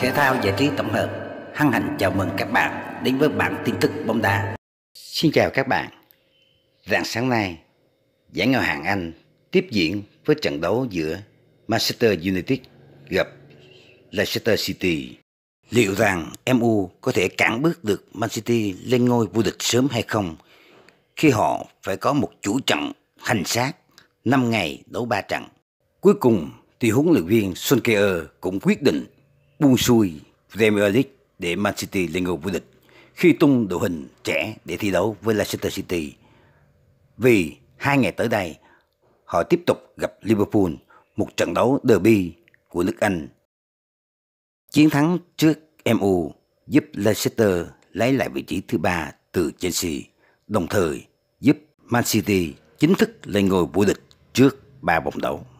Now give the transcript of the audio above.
thể thao giải trí tổng hợp hân hạnh chào mừng các bạn đến với bản tin tức bóng đá xin chào các bạn rạng sáng nay giải Ngoại hạng Anh tiếp diễn với trận đấu giữa Manchester United gặp Leicester City liệu rằng MU có thể cản bước được Man City lên ngôi vô địch sớm hay không khi họ phải có một chủ trận hành xác 5 ngày đấu 3 trận. Cuối cùng thì huấn luyện viên Sun Solskjaer cũng quyết định buông xuôi Premier League để Man City lên ngôi vô địch khi tung đội hình trẻ để thi đấu với Leicester City. Vì hai ngày tới đây, họ tiếp tục gặp Liverpool, một trận đấu derby của nước Anh. Chiến thắng trước MU giúp Leicester lấy lại vị trí thứ ba từ Chelsea, đồng thời giúp Man City chính thức lên ngôi vô địch trước ba vòng đấu.